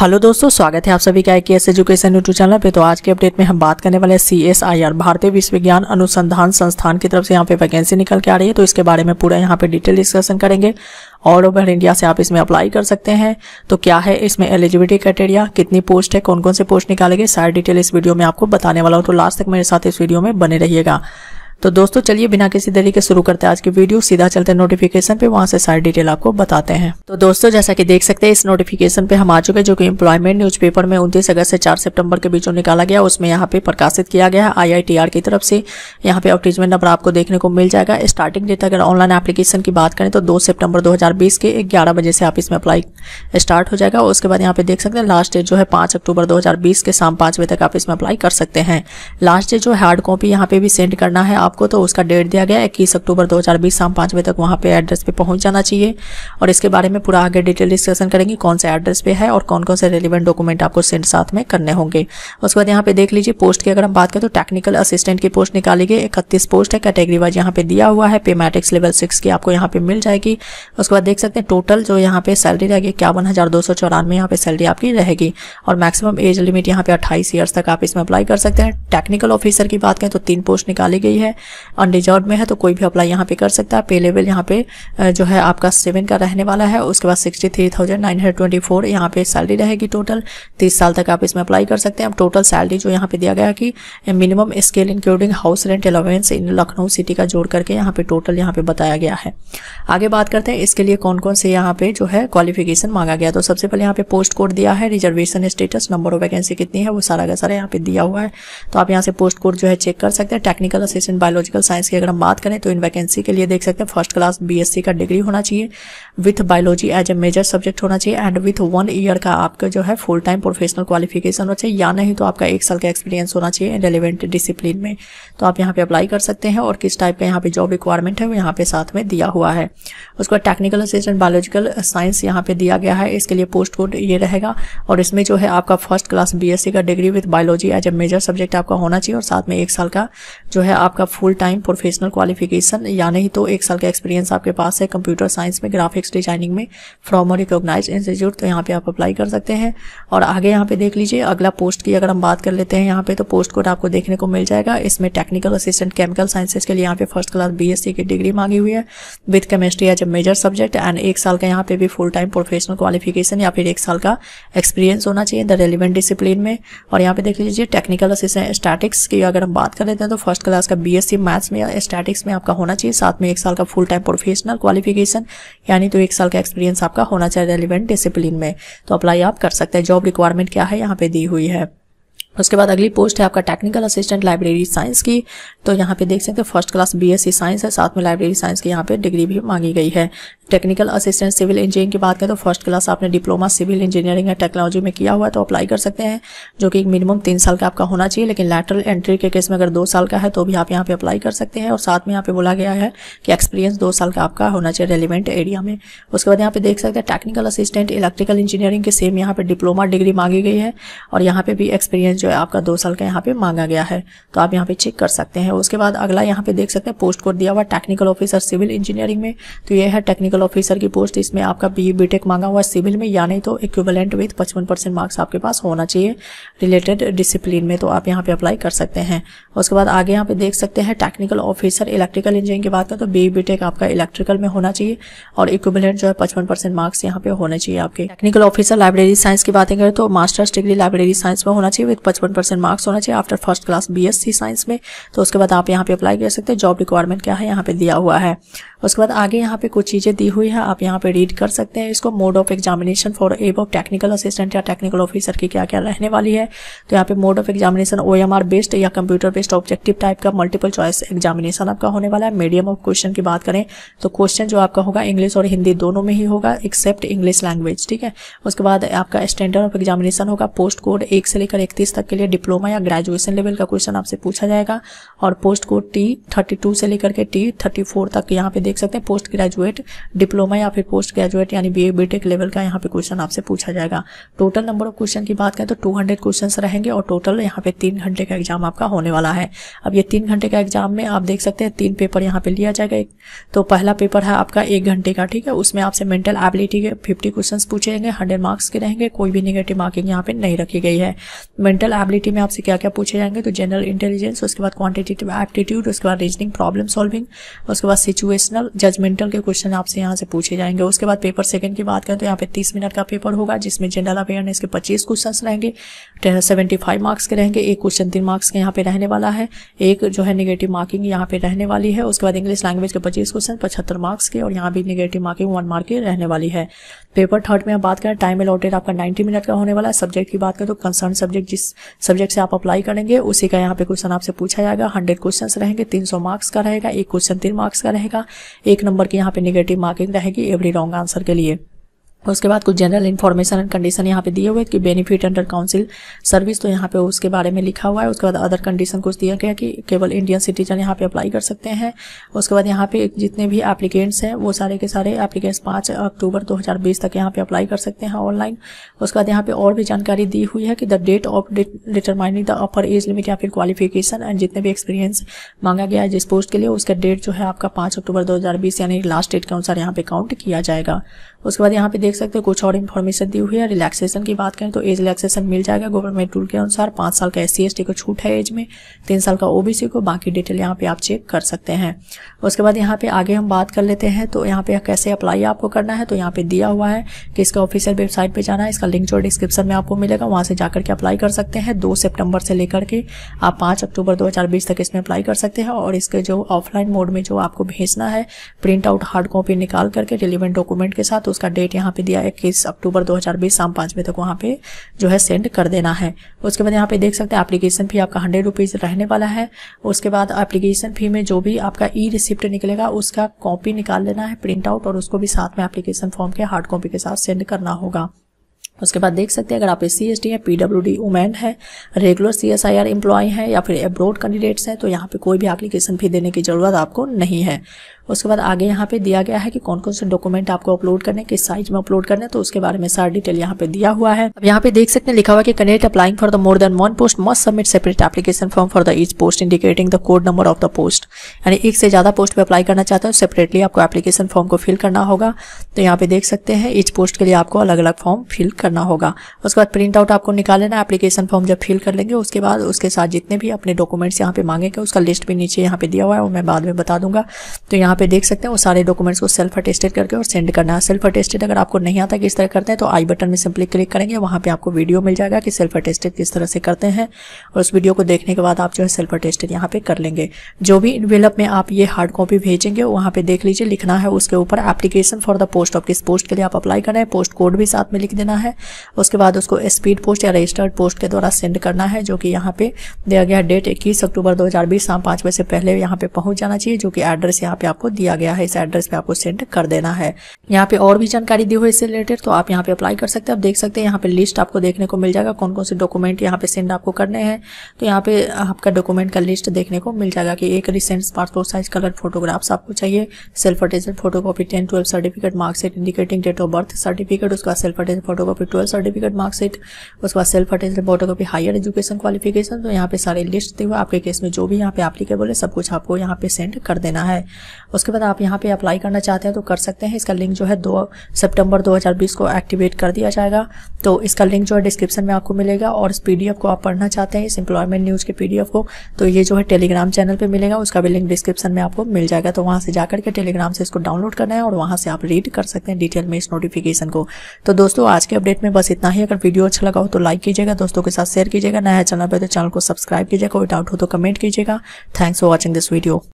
hello दोस्तों स्वागत है आप सभी का के एस एजुकेशन यूट्यूब चैनल पे तो आज के अपडेट में हम बात करने वाले हैं सी एस आई आर भारतीय विश्वविज्ञान अनुसंधान संस्थान की तरफ से यहाँ पे वैकेंसी निकल के आ रही है तो इसके बारे में पूरा यहाँ पे डिटेल डिस्कशन करेंगे ऑल ओवर इंडिया से आप इसमें अप्लाई कर सकते हैं तो क्या है इसमें एलिजिबिलिटी क्राइटेरिया कितनी पोस्ट है कौन कौन से पोस्ट निकालेंगे सारी डिटेल इस वीडियो में आपको बताने वाला हूँ तो लास्ट तक मेरे साथ इस वीडियो में बने रहिएगा तो दोस्तों चलिए बिना किसी देरी के शुरू करते हैं आज की वीडियो सीधा चलते नोटिफिकेशन पे वहाँ से सारी डिटेल आपको बताते हैं तो दोस्तों जैसा कि देख सकते हैं इस नोटिफिकेशन पे हम आ चुके जो कि एम्प्लॉयमेंट न्यूज़पेपर में उनतीस अगस्त से चार सितंबर के बीच निकाला गया उसमें यहाँ पे प्रकाशित किया गया है आईआईटीआर की तरफ से यहाँ पे एडवर्टीजमेंट नंबर आपको देखने को मिल जाएगा स्टार्टिंग डेट अगर ऑनलाइन एप्लीकेशन की बात करें तो दो सेप्टेम्बर दो के ग्यारह बजे से आप इसमें अप्लाई स्टार्ट हो जाएगा उसके बाद यहाँ पे देख सकते हैं लास्ट डेट जो है पाँच अक्टूबर दो के शाम पाँच बजे तक आप इसमें अप्लाई कर सकते हैं लास्ट डेट जो हार्ड कॉपी यहाँ पे भी सेंड करना है आपको तो उसका डेट दिया गया इक्कीस अक्टूबर 2020 शाम पाँच बजे तक वहाँ पे एड्रेस पे पहुँच जाना चाहिए और इसके बारे में पूरा आगे डिटेल डिस्कशन करेंगे कौन से एड्रेस पे है और कौन कौन से रेलिवेंट डॉक्यूमेंट आपको सेंड साथ में करने होंगे उसके बाद यहाँ पे देख लीजिए पोस्ट की अगर हम बात करें तो टेक्निकल असिस्टेंट की पोस्ट निकाली गई इकतीस पोस्ट है कैटेगरी वाइज यहाँ पे दिया हुआ है पेमेटिक्स लेवल सिक्स की आपको यहाँ पे मिल जाएगी उसके बाद देख सकते हैं टोटल जो यहाँ पे सैलरी रहेगी इक्यावन हज़ार दो सौ चौरानवे यहाँ पे सैलरी आपकी रहेगी और मैक्सिमम एज लिमिट यहाँ पे अट्ठाईस ईयर्स तक आप इसमें अप्लाई कर सकते हैं टेक्निकल ऑफिसर की बात करें तो तीन पोस्ट निकाली गई है अनरिजर्व में है तो कोई भी अप्लाई यहाँ पे कर सकता है पे लेवल यहाँ पे जो है आपका सेवन का रहने वाला है उसके बाद sixty three thousand nine hundred twenty four यहाँ पे सैलरी रहेगी टोटल तीस साल तक आप इसमें अप्लाई कर सकते हैं अब टोटल सैलरी जो यहाँ पे दिया गया कि minimum scale including house rent allowance in Lucknow city का जोड़ करके यहाँ पे टोटल यहाँ पे बताया गया है आगे बात करते हैं इसके लिए कौन कौन से यहाँ पे जो है क्वालिफिकेशन मांगा गया तो सबसे पहले यहाँ पे पोस्ट कोड दिया है reservation status number of vacancy कितनी है वो सारा का सारा यहाँ पे दिया हुआ है तो आप यहाँ से पोस्ट कोड जो है चेक कर सकते हैं टेक्निकल असिस्टेंट बायोलॉजिकल साइंस की अगर हम बात करें तो इन वैकेंसी के लिए देख सकते हैं फर्स्ट क्लास बीएससी का डिग्री होना चाहिए with biology as a major subject होना चाहिए एंड विथ वन ईयर का आपका जो है फुल टाइम प्रोफेशनल क्वालिफिकेशन होना चाहिए या नहीं तो आपका एक साल का एक्सपीरियंस होना चाहिए रेलिवेंट डिसिप्लिन में तो आप यहाँ पे अप्लाई कर सकते हैं और किस टाइप का यहाँ पे जॉब रिक्वायरमेंट है वो यहाँ पे साथ में दिया हुआ है उसके बाद टेक्निकल असिस्टेंट बायोलॉजिकल साइंस यहाँ पे दिया गया है इसके लिए पोस्ट कोड ये रहेगा और इसमें जो है आपका फर्स्ट क्लास बी का degree with biology as a major subject आपका होना चाहिए और साथ में एक साल का जो है आपका फुल टाइम प्रोफेशनल क्वालिफिकेशन यानी तो एक साल का एक्सपीरियंस आपके पास है कंप्यूटर साइंस में ग्राफिक्स डिजाइनिंग में फ्रॉम रिकोगनाइज इंस्टीट्यूट तो यहाँ पे आप अप्लाई कर सकते हैं और आगे यहाँ पे देख लीजिए अगला पोस्ट की अगर हम बात कर लेते हैं यहाँ पे तो पोस्ट कोड आपको देखने को मिल जाएगा इसमें टेक्निकल असिस्टेंट केमिकल साइंसेज के लिए यहाँ पे फर्स्ट क्लास बीएससी की डिग्री मांगी हुई है with chemistry as a major subject and एक साल का यहाँ पे भी फुल टाइम प्रोफेशनल क्वालिफिकेशन या फिर एक साल का एक्सपीरियंस होना चाहिए द रेलिवेंट डिसिप्लिन में और यहाँ पे देख लीजिए टेक्निकल असिस्टेंट स्टैटिक्स की अगर हम बात कर लेते हैं तो फर्स्ट क्लास का बी बीएससी मैथ्स में स्टैटिक्स में आपका होना चाहिए साथ में एक साल का फुल टाइम प्रोफेशनल क्वालिफिकेशन यानी तो एक साल का एक्सपीरियंस आपका होना चाहिए रेलिवेंट डिसिप्लिन में तो अप्लाई आप कर सकते हैं जॉब रिक्वायरमेंट क्या है यहाँ पे दी हुई है उसके बाद अगली पोस्ट है आपका टेक्निकल असिस्टेंट लाइब्रेरी साइंस की तो यहाँ पे देख सकते हैं फर्स्ट क्लास बीएससी साइंस है साथ में लाइब्रेरी साइंस की यहाँ पे डिग्री भी मांगी गई है टेक्निकल असिस्टेंट सिविल इंजीनियरिंग की बात करें तो फर्स्ट क्लास आपने डिप्लोमा सिविल इंजीनियरिंग या टेक्नोलॉजी में किया हुआ तो अप्लाई कर सकते हैं जो कि मिनिमम तीन साल का आपका होना चाहिए लेकिन लेटरल एंट्री के केस में अगर दो साल का है तो भी आप यहाँ पे अप्लाई कर सकते हैं और साथ में यहाँ पे बोला गया है कि एक्सपीरियंस दो साल का आपका होना चाहिए रेलिवेंट एरिया में उसके बाद यहाँ पे देख सकते हैं टेक्निकल असिस्टेंट इलेक्ट्रिकल इंजीनियरिंग के सेम यहाँ पे डिप्लोमा डिग्री मांगी गई है और यहाँ पे भी एक्सपीरियंस जो है आपका दो साल का यहाँ पे मांगा गया है तो आप यहाँ पे चेक कर सकते हैं उसके बाद अगला यहाँ पे देख सकते हैं पोस्ट कोड दिया हुआ टेक्निकल ऑफिसर सिविल इंजीनियरिंग में तो ये है टेक्निकल ऑफिसर की पोस्ट इसमें आपका बी बी मांगा हुआ सिविल में या नहीं तो इक्विवेलेंट विथ पचपन परसेंट मार्क्स आपके पास होना चाहिए रिलेटेड डिसिप्लिन में तो आप यहाँ पे अप्लाई कर सकते हैं उसके बाद आगे यहाँ पे देख सकते हैं टेक्निकल ऑफिसर इलेक्ट्रिकल इंजीनियरिंग की बात करें तो बी बीटेक आपका इलेक्ट्रिकल में होना चाहिए और इक्विवेलेंट जो है पचपन परसेंट मार्क्स यहाँ पे होने चाहिए आपके टेक्निकल ऑफिसर लाइब्रेरी साइंस की बातें करें तो मास्टर्स डिग्री लाइब्रेरी साइंस में होना चाहिए विद पचपन परसेंट मार्क्स होना चाहिए after first class BSc science में तो उसके बाद आप यहाँ पे अप्लाई कर सकते हैं जॉब रिक्वायरमेंट क्या है यहाँ पे दिया हुआ है उसके बाद आगे यहाँ पे कुछ चीज़ें दी हुई है आप यहाँ पे रीड कर सकते हैं इसको मोड ऑफ एग्जामिनेशन फॉर एब ऑफ टेक्निकल असिस्टेंट या टेक्निकल ऑफिसर की क्या क्या रहने वाली है तो यहाँ पे mode of examination O based या कंप्यूटर बेस्ड ऑब्जेक्टिव टाइप का मल्टीपल चॉइस एग्जामिनेशन आपका होने वाला है मीडियम ऑफ क्वेश्चन की बात करें तो क्वेश्चन जो आपका होगा इंग्लिश और हिंदी दोनों में ही होगा एक्सेप्ट इंग्लिश लैंग्वेज ठीक है उसके बाद आपका स्टैंडर्ड ऑफ एग्जामिनेशन होगा पोस्ट कोड एक से लेकर इकतीस तक के लिए डिप्लोमा या ग्रेजुएशन लेवल का क्वेश्चन आपसे पूछा जाएगा और पोस्ट कोड टी थर्टी से लेकर के टी थर्टी तक यहाँ पे देख सकते हैं पोस्ट ग्रेजुएट डिप्लोमा या फिर पोस्ट ग्रेजुएट यानी बी बीटेक लेवल का यहाँ पे क्वेश्चन आपसे पूछा जाएगा टोटल नंबर ऑफ क्वेश्चन की बात करें तो टू हंड्रेड रहेंगे और टोटल यहाँ पे तीन घंटे का एग्जाम आपका होने वाला है अब ये तीन घंटे का एग्जाम में आप देख सकते हैं तीन पेपर यहाँ पे लिया जाएगा तो पहला पेपर है आपका एक घंटे का ठीक है उसमें आपसे मेंटल एबिलिटी के फिफ्टी क्वेश्चन पूछेंगे जाएंगे हंड्रेड मार्क्स के रहेंगे कोई भी नेगेटिव मार्किंग यहाँ पे नहीं रखी गई है मेंटल जनरल एबिलिटी में आपसे क्या क्या पूछे जाएंगे तो जनरल इंटेलिजेंस उसके बाद क्वांटिटेटिव एप्टीट्यूड उसके बाद रीजनिंग प्रॉब्लम सॉल्विंग उसके बाद सिचुएशनल जजमेंटल के क्वेश्चन आपसे यहाँ से पूछे जाएंगे उसके बाद पेपर सेकंड की बात करें तो यहाँ पे तीस मिनट का पेपर होगा जिसमें जनरल अवेयरनेस के पच्चीस क्वेश्चन रहेंगे सेवेंटी फाइव मार्क्स के रहेंगे एक क्वेश्चन तीन मार्क्स के यहाँ पे रहने वाला है एक जो है निगेटिव मार्किंग यहाँ पे रहने वाली है उसके बाद इंग्लिश लैंग्वेज के पच्चीस क्वेश्चन पचहत्तर मार्क्स के और यहाँ भी निगेटिव मार्किंग वन मार्क की रहने वाली है पेपर थर्ड में हम बात करें टाइम अलॉटेड आपका नाइन्टी मिनट का होने वाला है सब्जेक्ट की बात करें तो कंसर्न सब्जेक्ट जिस सब्जेक्ट से आप अप्लाई करेंगे उसी का यहाँ पे क्वेश्चन आपसे पूछा जाएगा हंड्रेड क्वेश्चन रहेंगे तीन सौ मार्क्स का रहेगा एक क्वेश्चन तीन मार्क्स का रहेगा एक नंबर की यहाँ पे निगेटिव मार्किंग रहेगी एवरी रॉन्ग आंसर के लिए और उसके बाद कुछ जनरल इन्फॉर्मेशन एंड कंडीशन यहाँ पे दिए हुए कि बेनिफिट अंडर काउंसिल सर्विस तो यहाँ पे उसके बारे में लिखा हुआ है उसके बाद अदर कंडीशन कुछ दिया गया कि केवल इंडियन सिटीजन यहाँ पे अप्लाई कर सकते हैं उसके बाद यहाँ पे जितने भी एप्लीकेंट्स हैं वो सारे के सारे एप्लीकेंट्स पाँच अक्टूबर दो तक यहाँ पे अप्लाई कर सकते हैं ऑनलाइन उसके बाद यहाँ पे और भी जानकारी दी हुई है कि the date of determining the upper age limit या फिर क्वालिफिकेशन एंड जितने भी एक्सपीरियंस मांगा गया है जिस पोस्ट के लिए उसका डेट जो है आपका पाँच अक्टूबर दो यानी लास्ट डेट के अनुसार यहाँ पे काउंट किया जाएगा उसके बाद यहाँ पे देख सकते हो कुछ और इन्फॉर्मेशन दी हुई है रिलैक्सेशन की बात करें तो एज रिलैक्सेशन मिल जाएगा गवर्नमेंट रूल के अनुसार पांच साल का एस सी को छूट है एज में तीन साल का ओबीसी को बाकी डिटेल यहाँ पे आप चेक कर सकते हैं उसके बाद यहाँ पे आगे हम बात कर लेते हैं तो यहाँ पे कैसे अप्लाई आपको करना है तो यहाँ पे दिया हुआ है कि इसका ऑफिशियल वेबसाइट पे जाना है इसका लिंक जो डिस्क्रिप्शन में आपको मिलेगा वहाँ से जाकर के अप्लाई कर सकते हैं दो सेप्टेम्बर से लेकर के आप पांच अक्टूबर दो तक इसमें अप्लाई कर सकते हैं और इसके जो ऑफलाइन मोड में जो आपको भेजना है प्रिंट आउट हार्ड कॉपी निकाल करके रिलीवेंट डॉक्यूमेंट के साथ तो उसका डेट यहाँ पे दिया है इक्कीस अक्टूबर 2020 शाम पाँच बजे तक वहाँ पे जो है सेंड कर देना है उसके बाद यहाँ पे देख सकते हैं एप्लीकेशन फी आपका हंड्रेड रुपीज़ रहने वाला है उसके बाद एप्लीकेशन फी में जो भी आपका ई रिसिप्ट निकलेगा उसका कॉपी निकाल लेना है प्रिंट आउट और उसको भी साथ में एप्लीकेशन फॉर्म के हार्ड कॉपी के साथ सेंड करना होगा उसके बाद देख सकते हैं अगर आप एस सी एस टी है पीडब्ल्यू डी वुमेन है regular C S I R employ है या फिर अब्रोड कैंडिडेट्स हैं तो यहाँ पे कोई भी एप्लीकेशन फी देने की ज़रूरत आपको नहीं है उसके बाद आगे यहाँ पे दिया गया है कि कौन कौन से डॉक्यूमेंट आपको अपलोड करने किस साइज में अपलोड करने तो उसके बारे में सारा डिटेल यहाँ पे दिया हुआ है अब यहाँ पे देख सकते हैं लिखा हुआ कि connect applying for the more than one post must submit separate application form for the each post indicating the code number of the post यानी एक से ज्यादा पोस्ट पे अप्लाई करना चाहते हैं सेपरेटली आपको एप्लीकेशन फॉर्म को फिल करना होगा तो यहाँ पे देख सकते हैं ईच पोस्ट के लिए आपको अलग अलग फॉर्म फिल करना होगा उसके बाद प्रिंट आउट आपको निकाल लेना एप्लीकेशन फॉर्म जब फिल कर लेंगे उसके बाद उसके साथ जितने भी अपने डॉक्यूमेंट्स यहाँ पे मांगेंगे उसका लिस्ट भी नीचे यहाँ पे दिया हुआ है वो मैं बाद में बता दूंगा तो यहाँ पे देख सकते हैं वो सारे डॉक्यूमेंट्स को सेल्फ अटेस्टेड करके और सेंड करना है सेल्फ अटेस्टेड अगर आपको नहीं आता किस तरह करते हैं तो आई बटन में सिंपली क्लिक करेंगे वहाँ पे आपको वीडियो मिल जाएगा कि सेल्फ अटेस्टेड किस तरह से करते हैं और उस वीडियो को देखने के बाद आप जो है सेल्फ अटेस्टेड यहाँ पे कर लेंगे जो भी इनवेलप में आप ये हार्ड कॉपी भेजेंगे वहाँ पे देख लीजिए लिखना है उसके ऊपर application for the post of किस पोस्ट के लिए आप अप्लाई करें पोस्ट कोड भी साथ में लिख देना है उसके बाद उसको स्पीड पोस्ट या रजिस्टर्ड पोस्ट के द्वारा सेंड करना है जो कि यहाँ पे दिया गया डेट इक्कीस अक्टूबर दो शाम पाँच बजे से पहले यहाँ पे पहुंच जाना चाहिए जो कि एड्रेस यहाँ पे आप आपको दिया गया है इस एड्रेस पे आपको सेंड कर देना है यहाँ पे और भी जानकारी दी हुई इससे रिलेटेड तो आप यहाँ पे अप्लाई कर सकते हैं आप देख सकते हैं यहाँ पे लिस्ट आपको देखने को मिल जाएगा कौन कौन से डॉक्यूमेंट यहाँ पे सेंड आपको करने हैं तो यहाँ पे आपका डॉक्यूमेंट का लिस्ट देखने को मिल जाएगा कि एक recent passport size colour photographs आपको चाहिए self photo photocopy ten twelve certificate marksheet indicating date of birth certificate उसका self attested photocopy twelve certificate marksheet उसका self photo photocopy higher education qualification तो यहाँ पे सारे लिस्ट दी हुआ आपके केस में जो भी यहाँ पे एप्लीकेबल है सब कुछ आपको यहाँ पे सेंड कर देना है उसके बाद आप यहाँ पे अप्लाई करना चाहते हैं तो कर सकते हैं इसका लिंक जो है दो सितंबर 2020 को एक्टिवेट कर दिया जाएगा तो इसका लिंक जो है डिस्क्रिप्शन में आपको मिलेगा और इस पीडीएफ को आप पढ़ना चाहते हैं इस एम्प्लॉयमेंट न्यूज़ के पीडीएफ को तो ये जो है टेलीग्राम चैनल पर मिलेगा उसका भी लिंक डिस्क्रिप्शन में आपको मिल जाएगा तो वहाँ से जाकर के टेलीग्राम से इसको डाउनलोड करना है और वहाँ से आप रीड कर सकते हैं डिटेल में इस नोटिफिकेशन को तो दोस्तों आज के अपडेट में बस इतना ही अगर वीडियो अच्छा लगा हो तो लाइक कीजिएगा दोस्तों के साथ शेयर कीजिएगा नया चैनल पर तो चैनल को सब्सक्राइब कीजिएगा कोई डाउट हो तो कमेंट कीजिएगा thanks for watching this video